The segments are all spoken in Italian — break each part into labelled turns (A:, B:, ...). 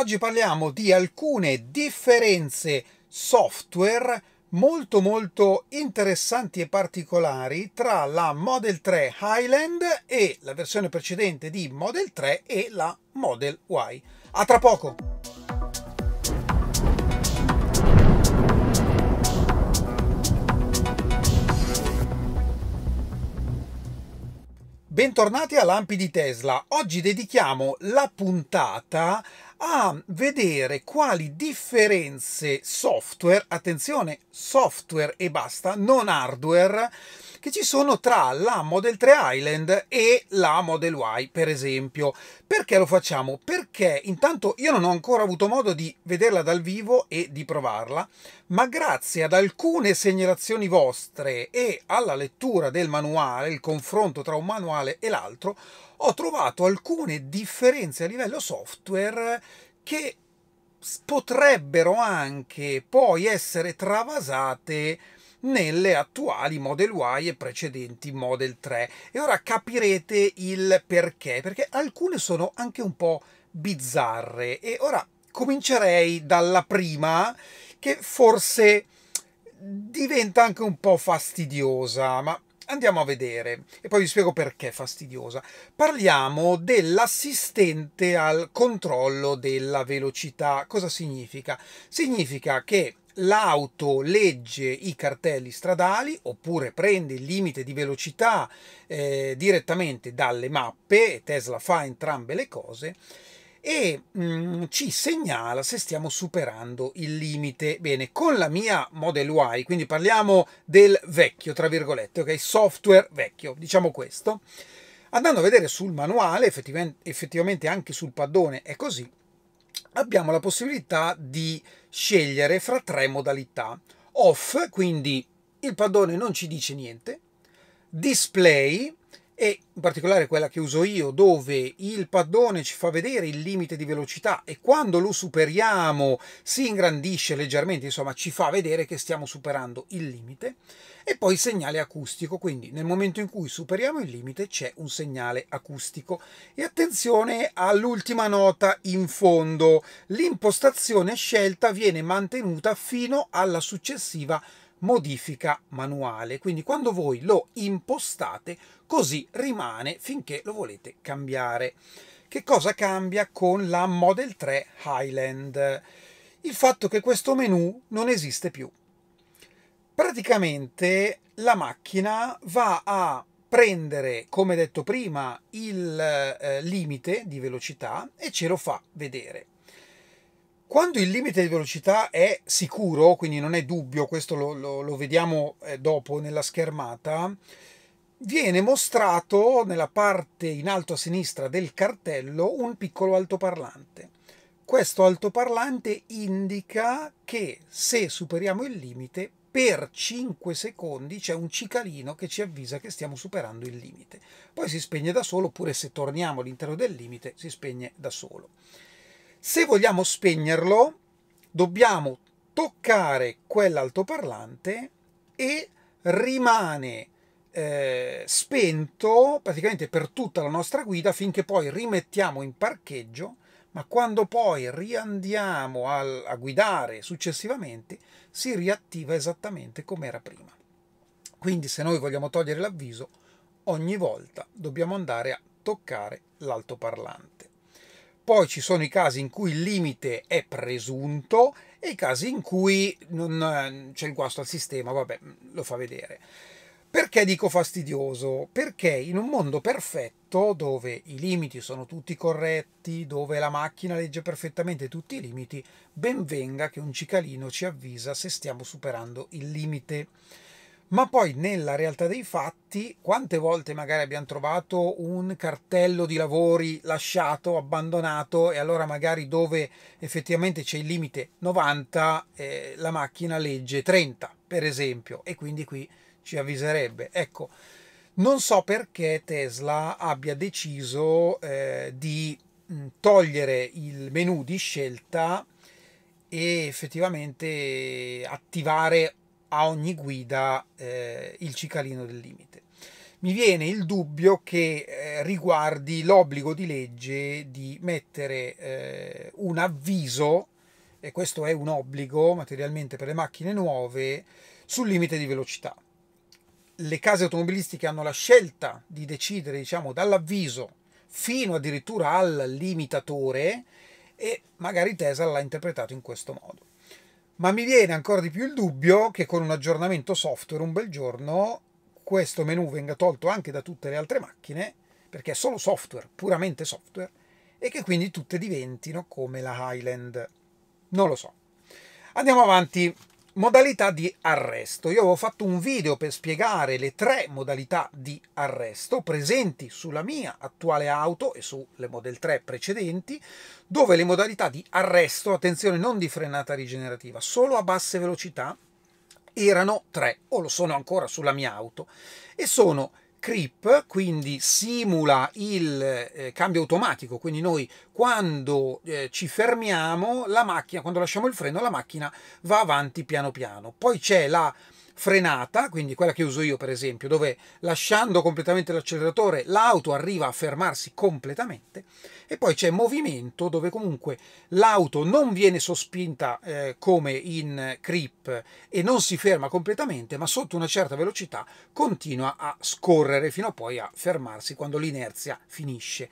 A: Oggi parliamo di alcune differenze software molto molto interessanti e particolari tra la Model 3 Highland e la versione precedente di Model 3 e la Model Y. A tra poco! Bentornati a Lampi di Tesla. Oggi dedichiamo la puntata a vedere quali differenze software, attenzione, software e basta, non hardware, che ci sono tra la Model 3 Island e la Model Y, per esempio. Perché lo facciamo? Perché perché intanto io non ho ancora avuto modo di vederla dal vivo e di provarla, ma grazie ad alcune segnalazioni vostre e alla lettura del manuale, il confronto tra un manuale e l'altro, ho trovato alcune differenze a livello software che potrebbero anche poi essere travasate nelle attuali Model Y e precedenti Model 3. E ora capirete il perché, perché alcune sono anche un po' bizzarre. E ora comincerei dalla prima, che forse diventa anche un po' fastidiosa, ma andiamo a vedere e poi vi spiego perché è fastidiosa. Parliamo dell'assistente al controllo della velocità. Cosa significa? Significa che l'auto legge i cartelli stradali oppure prende il limite di velocità eh, direttamente dalle mappe, Tesla fa entrambe le cose, e mm, ci segnala se stiamo superando il limite. Bene, con la mia Model Y, quindi parliamo del vecchio, tra virgolette, ok? Software vecchio, diciamo questo. Andando a vedere sul manuale, effettivamente, effettivamente anche sul paddone è così, abbiamo la possibilità di scegliere fra tre modalità. Off, quindi il paddone non ci dice niente, display, e in particolare quella che uso io dove il paddone ci fa vedere il limite di velocità e quando lo superiamo si ingrandisce leggermente, insomma ci fa vedere che stiamo superando il limite e poi il segnale acustico, quindi nel momento in cui superiamo il limite c'è un segnale acustico e attenzione all'ultima nota in fondo, l'impostazione scelta viene mantenuta fino alla successiva modifica manuale. Quindi quando voi lo impostate, così rimane finché lo volete cambiare. Che cosa cambia con la Model 3 Highland? Il fatto che questo menu non esiste più. Praticamente la macchina va a prendere, come detto prima, il eh, limite di velocità e ce lo fa vedere. Quando il limite di velocità è sicuro, quindi non è dubbio, questo lo, lo, lo vediamo eh, dopo nella schermata, viene mostrato nella parte in alto a sinistra del cartello un piccolo altoparlante. Questo altoparlante indica che se superiamo il limite per 5 secondi c'è un cicalino che ci avvisa che stiamo superando il limite. Poi si spegne da solo oppure se torniamo all'interno del limite si spegne da solo. Se vogliamo spegnerlo, dobbiamo toccare quell'altoparlante e rimane eh, spento praticamente per tutta la nostra guida finché poi rimettiamo in parcheggio, ma quando poi riandiamo a, a guidare successivamente si riattiva esattamente come era prima. Quindi se noi vogliamo togliere l'avviso, ogni volta dobbiamo andare a toccare l'altoparlante poi ci sono i casi in cui il limite è presunto e i casi in cui non eh, c'è il guasto al sistema, vabbè, mm, lo fa vedere. Perché dico fastidioso? Perché in un mondo perfetto, dove i limiti sono tutti corretti, dove la macchina legge perfettamente tutti i limiti, ben venga che un cicalino ci avvisa se stiamo superando il limite ma poi nella realtà dei fatti quante volte magari abbiamo trovato un cartello di lavori lasciato, abbandonato e allora magari dove effettivamente c'è il limite 90 eh, la macchina legge 30 per esempio e quindi qui ci avviserebbe. Ecco, non so perché Tesla abbia deciso eh, di mm, togliere il menu di scelta e effettivamente attivare a ogni guida eh, il cicalino del limite. Mi viene il dubbio che eh, riguardi l'obbligo di legge di mettere eh, un avviso, e questo è un obbligo materialmente per le macchine nuove, sul limite di velocità. Le case automobilistiche hanno la scelta di decidere, diciamo, dall'avviso fino addirittura al limitatore e magari Tesla l'ha interpretato in questo modo ma mi viene ancora di più il dubbio che con un aggiornamento software un bel giorno questo menu venga tolto anche da tutte le altre macchine, perché è solo software, puramente software, e che quindi tutte diventino come la Highland. Non lo so. Andiamo avanti modalità di arresto. Io avevo fatto un video per spiegare le tre modalità di arresto presenti sulla mia attuale auto e sulle Model 3 precedenti, dove le modalità di arresto, attenzione non di frenata rigenerativa, solo a basse velocità, erano tre, o lo sono ancora sulla mia auto, e sono creep, quindi simula il eh, cambio automatico, quindi noi quando eh, ci fermiamo, la macchina, quando lasciamo il freno, la macchina va avanti piano piano. Poi c'è la frenata, quindi quella che uso io per esempio, dove lasciando completamente l'acceleratore l'auto arriva a fermarsi completamente e poi c'è movimento dove comunque l'auto non viene sospinta eh, come in creep e non si ferma completamente, ma sotto una certa velocità continua a scorrere fino a poi a fermarsi quando l'inerzia finisce.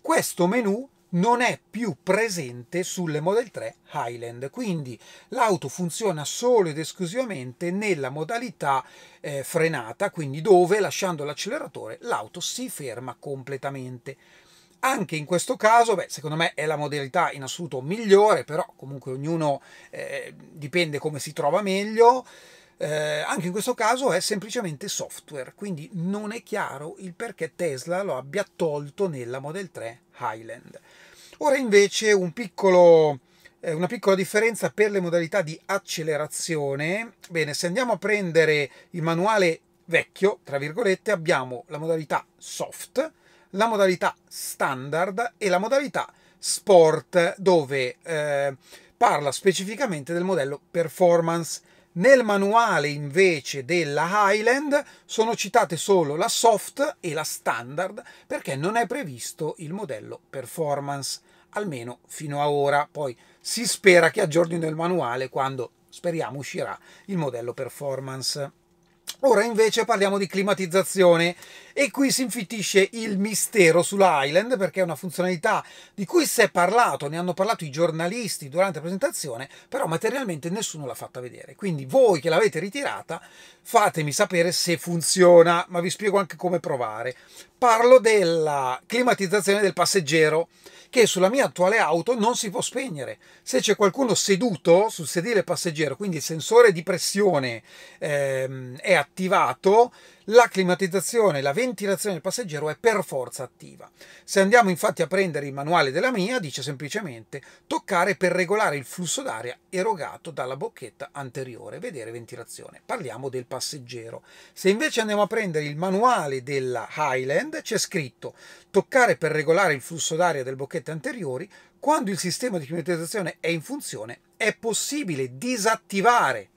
A: Questo menu non è più presente sulle Model 3 Highland, quindi l'auto funziona solo ed esclusivamente nella modalità eh, frenata, quindi dove lasciando l'acceleratore l'auto si ferma completamente. Anche in questo caso, beh, secondo me è la modalità in assoluto migliore, però comunque ognuno eh, dipende come si trova meglio. Eh, anche in questo caso è semplicemente software, quindi non è chiaro il perché Tesla lo abbia tolto nella Model 3 Highland. Ora invece un piccolo, eh, una piccola differenza per le modalità di accelerazione. Bene, se andiamo a prendere il manuale vecchio, tra virgolette, abbiamo la modalità soft, la modalità standard e la modalità sport dove eh, parla specificamente del modello performance. Nel manuale invece della Highland sono citate solo la soft e la standard perché non è previsto il modello performance, almeno fino a ora. Poi si spera che aggiornino il manuale quando speriamo uscirà il modello performance. Ora invece parliamo di climatizzazione e qui si infittisce il mistero sulla Island perché è una funzionalità di cui si è parlato, ne hanno parlato i giornalisti durante la presentazione, però materialmente nessuno l'ha fatta vedere. Quindi voi che l'avete ritirata fatemi sapere se funziona, ma vi spiego anche come provare. Parlo della climatizzazione del passeggero che sulla mia attuale auto non si può spegnere. Se c'è qualcuno seduto sul sedile passeggero, quindi il sensore di pressione ehm, è attivato, la climatizzazione e la ventilazione del passeggero è per forza attiva. Se andiamo infatti a prendere il manuale della mia, dice semplicemente toccare per regolare il flusso d'aria erogato dalla bocchetta anteriore, vedere ventilazione. Parliamo del passeggero. Se invece andiamo a prendere il manuale della Highland, c'è scritto toccare per regolare il flusso d'aria delle bocchette anteriori, quando il sistema di climatizzazione è in funzione, è possibile disattivare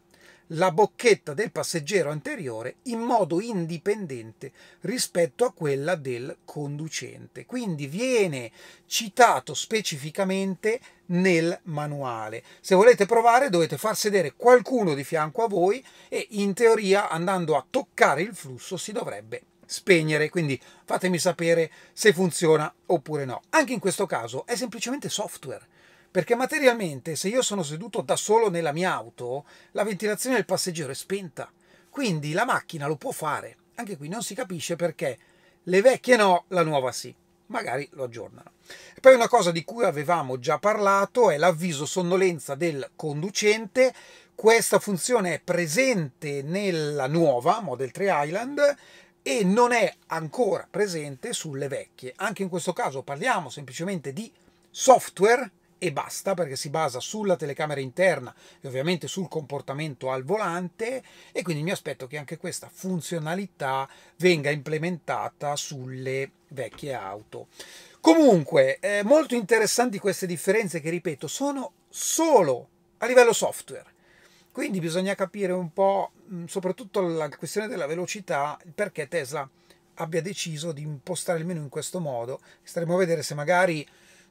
A: la bocchetta del passeggero anteriore in modo indipendente rispetto a quella del conducente. Quindi viene citato specificamente nel manuale. Se volete provare dovete far sedere qualcuno di fianco a voi e in teoria andando a toccare il flusso si dovrebbe spegnere, quindi fatemi sapere se funziona oppure no. Anche in questo caso è semplicemente software perché materialmente, se io sono seduto da solo nella mia auto, la ventilazione del passeggero è spenta. Quindi la macchina lo può fare. Anche qui non si capisce perché le vecchie no, la nuova sì. Magari lo aggiornano. E poi una cosa di cui avevamo già parlato è l'avviso sonnolenza del conducente. Questa funzione è presente nella nuova Model 3 Island e non è ancora presente sulle vecchie. Anche in questo caso parliamo semplicemente di software e basta perché si basa sulla telecamera interna e ovviamente sul comportamento al volante e quindi mi aspetto che anche questa funzionalità venga implementata sulle vecchie auto. Comunque, eh, molto interessanti queste differenze che ripeto sono solo a livello software. Quindi bisogna capire un po', mm, soprattutto la questione della velocità, perché Tesla abbia deciso di impostare il menu in questo modo. Staremo a vedere se magari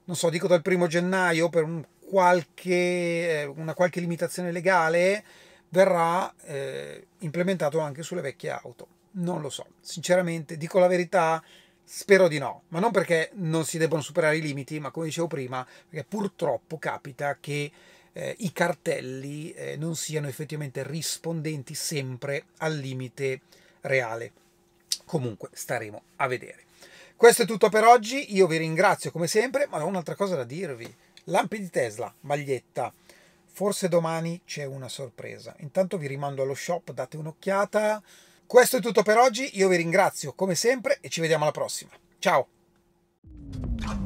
A: non so, dico dal primo gennaio per un qualche, eh, una qualche limitazione legale, verrà eh, implementato anche sulle vecchie auto. Non lo so, sinceramente, dico la verità, spero di no, ma non perché non si debbano superare i limiti, ma come dicevo prima, perché purtroppo capita che eh, i cartelli eh, non siano effettivamente rispondenti sempre al limite reale. Comunque staremo a vedere. Questo è tutto per oggi, io vi ringrazio come sempre, ma ho un'altra cosa da dirvi. Lampi di Tesla, maglietta. Forse domani c'è una sorpresa. Intanto vi rimando allo shop, date un'occhiata. Questo è tutto per oggi, io vi ringrazio come sempre e ci vediamo alla prossima. Ciao!